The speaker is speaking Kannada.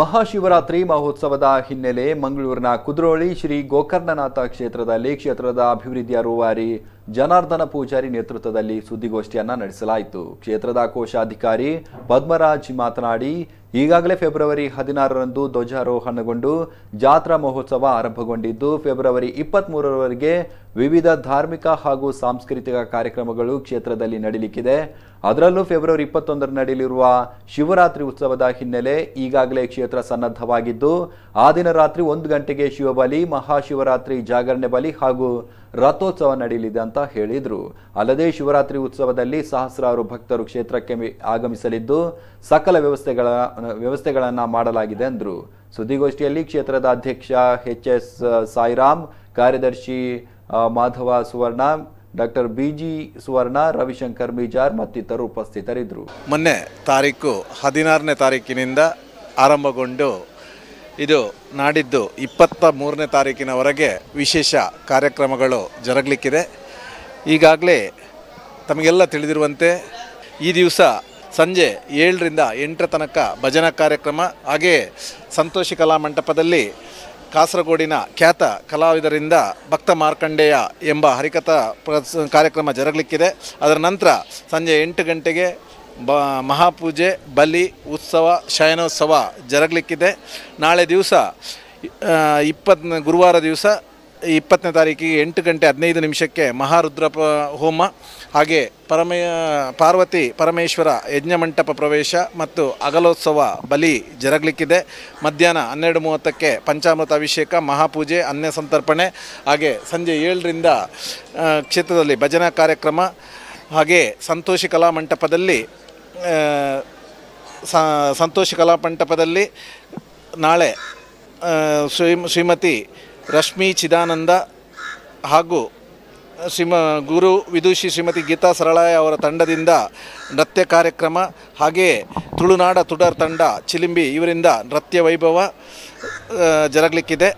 ಮಹಾಶಿವರಾತ್ರಿ ಮಹೋತ್ಸವದ ಹಿನ್ನೆಲೆ ಮಂಗಳೂರಿನ ಕುದ್ರೋಳಿ ಶ್ರೀ ಗೋಕರ್ಣನಾಥ ಕ್ಷೇತ್ರದಲ್ಲಿ ಕ್ಷೇತ್ರದ ಅಭಿವೃದ್ಧಿಯ ರೂವಾರಿ ಜನಾರ್ದನ ಪೂಜಾರಿ ನೇತೃತ್ವದಲ್ಲಿ ಸುದ್ದಿಗೋಷ್ಠಿಯನ್ನ ನಡೆಸಲಾಯಿತು ಕ್ಷೇತ್ರದ ಕೋಶಾಧಿಕಾರಿ ಪದ್ಮರಾಜ್ ಮಾತನಾಡಿ ಈಗಾಗಲೇ ಫೆಬ್ರವರಿ ಹದಿನಾರರಂದು ಧ್ವಜಾರೋಹಣಗೊಂಡು ಜಾತ್ರಾ ಮಹೋತ್ಸವ ಆರಂಭಗೊಂಡಿದ್ದು ಫೆಬ್ರವರಿ ಇಪ್ಪತ್ತ್ ಮೂರರವರೆಗೆ ವಿವಿಧ ಧಾರ್ಮಿಕ ಹಾಗೂ ಸಾಂಸ್ಕೃತಿಕ ಕಾರ್ಯಕ್ರಮಗಳು ಕ್ಷೇತ್ರದಲ್ಲಿ ನಡೆಯಲಿಕ್ಕಿದೆ ಅದರಲ್ಲೂ ಫೆಬ್ರವರಿ ಇಪ್ಪತ್ತೊಂದರ ನಡೆಯಲಿರುವ ಶಿವರಾತ್ರಿ ಉತ್ಸವದ ಹಿನ್ನೆಲೆ ಈಗಾಗಲೇ ಕ್ಷೇತ್ರ ಸನ್ನದ್ಧವಾಗಿದ್ದು ಆ ದಿನ ರಾತ್ರಿ ಒಂದು ಗಂಟೆಗೆ ಶಿವಬಲಿ ಮಹಾಶಿವರಾತ್ರಿ ಜಾಗರಣೆ ಬಲಿ ಹಾಗೂ ರಥೋತ್ಸವ ನಡೆಯಲಿದೆ ಅಂತ ಹೇಳಿದರು ಅಲ್ಲದೆ ಶಿವರಾತ್ರಿ ಉತ್ಸವದಲ್ಲಿ ಸಹಸ್ರಾರು ಭಕ್ತರು ಕ್ಷೇತ್ರಕ್ಕೆ ಆಗಮಿಸಲಿದ್ದು ಸಕಲ ವ್ಯವಸ್ಥೆಗಳ ವ್ಯವಸ್ಥೆಗಳನ್ನು ಮಾಡಲಾಗಿದೆ ಎಂದರು ಸುದ್ದಿಗೋಷ್ಠಿಯಲ್ಲಿ ಕ್ಷೇತ್ರದ ಅಧ್ಯಕ್ಷ ಎಚ್ ಎಸ್ ಸಾಯಿರಾಮ್ ಕಾರ್ಯದರ್ಶಿ Madhava Suvarna doctor B G Suvarna Ravishankar Mijar ಮತ್ತಿತರರು ಉಪಸ್ಥಿತರಿದ್ದರು ಮೊನ್ನೆ ತಾರೀಕು ಹದಿನಾರನೇ ತಾರೀಕಿನಿಂದ ಆರಂಭಗೊಂಡು ಇದು ನಾಡಿದ್ದು ಇಪ್ಪತ್ತ ಮೂರನೇ ತಾರೀಕಿನವರೆಗೆ ವಿಶೇಷ ಕಾರ್ಯಕ್ರಮಗಳು ಜರುಗಲಿಕ್ಕಿದೆ ಈಗಾಗಲೇ ತಮಗೆಲ್ಲ ತಿಳಿದಿರುವಂತೆ ಈ ದಿವಸ ಸಂಜೆ ಏಳರಿಂದ ಎಂಟರ ತನಕ ಭಜನಾ ಕಾರ್ಯಕ್ರಮ ಹಾಗೆಯೇ ಸಂತೋಷಿ ಕಲಾ ಮಂಟಪದಲ್ಲಿ ಕಾಸರಗೋಡಿನ ಖ್ಯಾತ ಕಲಾವಿದರಿಂದ ಭಕ್ತ ಮಾರ್ಕಂಡೇಯ ಎಂಬ ಹರಿಕಥಾ ಕಾರ್ಯಕ್ರಮ ಜರಗಲಿಕ್ಕಿದೆ ಅದರ ನಂತರ ಸಂಜೆ ಎಂಟು ಗಂಟೆಗೆ ಬ ಮಹಾಪೂಜೆ ಬಲಿ ಉತ್ಸವ ಶಯನೋತ್ಸವ ಜರಗಲಿಕ್ಕಿದೆ ನಾಳೆ ದಿವಸ ಇಪ್ಪತ್ ಗುರುವಾರ ದಿವಸ ಇಪ್ಪತ್ತನೇ ತಾರೀಕಿಗೆ ಎಂಟು ಗಂಟೆ ಹದಿನೈದು ನಿಮಿಷಕ್ಕೆ ಮಹಾರುದ್ರ ಹೋಮ ಹಾಗೆ ಪರಮೇ ಪಾರ್ವತಿ ಪರಮೇಶ್ವರ ಯಜ್ಞಮಂಟಪ ಪ್ರವೇಶ ಮತ್ತು ಅಗಲೋತ್ಸವ ಬಲಿ ಜರಗಲಿಕ್ಕಿದೆ ಮಧ್ಯಾಹ್ನ ಹನ್ನೆರಡು ಮೂವತ್ತಕ್ಕೆ ಪಂಚಾಮೃತ ಅಭಿಷೇಕ ಮಹಾಪೂಜೆ ಅನ್ಯ ಸಂತರ್ಪಣೆ ಹಾಗೆ ಸಂಜೆ ಏಳರಿಂದ ಕ್ಷೇತ್ರದಲ್ಲಿ ಭಜನಾ ಕಾರ್ಯಕ್ರಮ ಹಾಗೆ ಸಂತೋಷಿ ಕಲಾಮಂಟಪದಲ್ಲಿ ಸಂತೋಷ ಮಂಟಪದಲ್ಲಿ ನಾಳೆ ಶ್ರೀ ಶ್ರೀಮತಿ ರಶ್ಮಿ ಚಿದಾನಂದ ಹಾಗೂ ಶ್ರೀಮ ಗುರು ವಿದುಷಿ ಶ್ರೀಮತಿ ಗೀತಾ ಸರಳಾಯ ಅವರ ತಂಡದಿಂದ ನೃತ್ಯ ಕಾರ್ಯಕ್ರಮ ಹಾಗೆಯೇ ತುಳುನಾಡ ತುಡರ್ ತಂಡ ಚಿಲಿಂಬಿ ಇವರಿಂದ ನೃತ್ಯ ವೈಭವ ಜರಗಲಿಕ್ಕಿದೆ